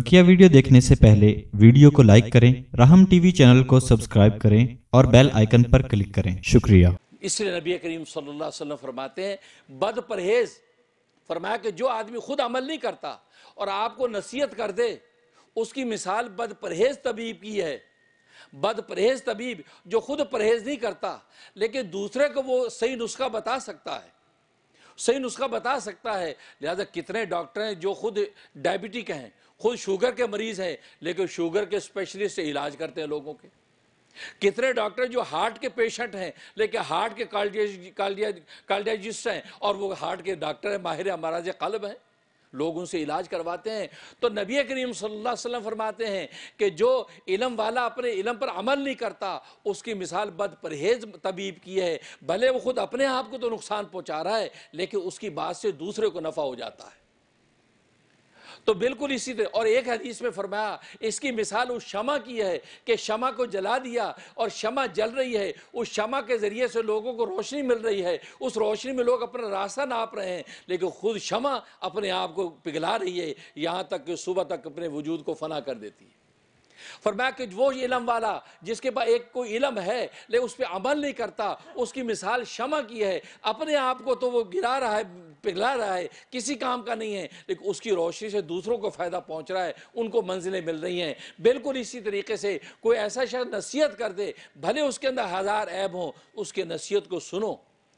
बकिया वीडियो देखने से पहले वीडियो को लाइक करें राहम टीवी चैनल को सब्सक्राइब करें और बेल आइकन पर क्लिक करें शुक्रिया इसलिए नबी करीम सल्लल्लाहु फरमाते हैं बद परहेज फरमाया कि जो आदमी खुद अमल नहीं करता और आपको नसीहत कर दे उसकी मिसाल बद परहेज तबीब की है बद परहेज तबीब जो खुद परहेज नहीं करता लेकिन दूसरे को वो सही नुस्खा बता सकता है सही नुस्खा बता सकता है लिहाजा कितने डॉक्टर हैं जो खुद डायबिटिक हैं खुद शुगर के मरीज़ हैं लेकिन शुगर के स्पेशलिस्ट से इलाज करते हैं लोगों के कितने डॉक्टर जो हार्ट के पेशेंट हैं लेकिन हार्ट के कार्डियाजिस्ट हैं और वो हार्ट के डॉक्टर हैं माहिर महाराज कलब हैं लोग उनसे इलाज करवाते हैं तो नबी करीम सल्लल्लाहु अलैहि वसल्लम फरमाते हैं कि जो इलम वाला अपने इलम पर अमल नहीं करता उसकी मिसाल बद परहेज तबीब की है भले वो खुद अपने आप को तो नुकसान पहुँचा रहा है लेकिन उसकी बात से दूसरे को नफ़ा हो जाता है तो बिल्कुल इसी तरह और एक हदीस में फरमाया इसकी मिसाल उस शमा की है कि शमा को जला दिया और शमा जल रही है उस शमा के ज़रिए से लोगों को रोशनी मिल रही है उस रोशनी में लोग अपना रास्ता नाप रहे हैं लेकिन खुद शमा अपने आप को पिघला रही है यहाँ तक कि सुबह तक अपने वजूद को फना कर देती है फरमाया कि वो इलम वाला जिसके पास एक कोई इलम है ले उस पर अमल नहीं करता उसकी मिसाल शमा की है अपने आप को तो वो गिरा रहा है पिघला रहा है किसी काम का नहीं है लेकिन उसकी रोशनी से दूसरों को फ़ायदा पहुंच रहा है उनको मंजिलें मिल रही हैं बिल्कुल इसी तरीके से कोई ऐसा शख्स नसीहत कर दे भले उसके अंदर हज़ार ऐब हों उसके नसीहत को सुनो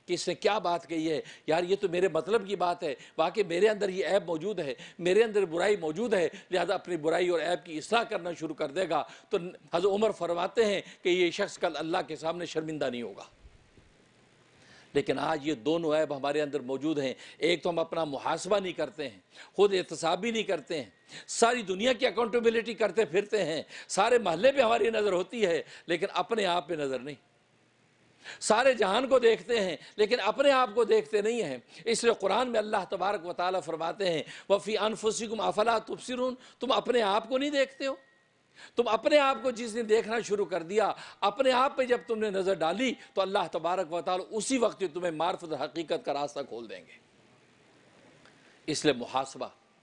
कि इसने क्या बात कही है यार ये तो मेरे मतलब की बात है वाकई मेरे अंदर ये ऐप मौजूद है मेरे अंदर बुराई मौजूद है लिहाजा अपनी बुराई और ऐप की इसलाह करना शुरू कर देगा तो हज़र उमर फरमाते हैं कि ये शख्स कल अल्लाह के सामने शर्मिंदा नहीं होगा लेकिन आज ये दोनों ऐब हमारे अंदर मौजूद हैं एक तो हम अपना मुहासबा नहीं करते हैं खुद एहतसाब भी नहीं करते हैं सारी दुनिया की अकाउंटेबिलिटी करते फिरते हैं सारे महल्ले पर हमारी नज़र होती है लेकिन अपने आप पर नज़र नहीं सारे जहान को देखते हैं लेकिन अपने आप को देखते नहीं हैं इसलिए कुरान में अल्लाह तबारक व ताली फरमाते हैं वफ़ी अनफुसिकुम अफला तुबसिरून तुम अपने आप को नहीं देखते हो तुम अपने आप को जिसने देखना शुरू कर दिया अपने आप पर जब तुमने नज़र डाली तो अल्लाह तबारक व ताल उसी वक्त तुम्हें मार्फत हकीकत का रास्ता खोल देंगे इसलिए मुहासबा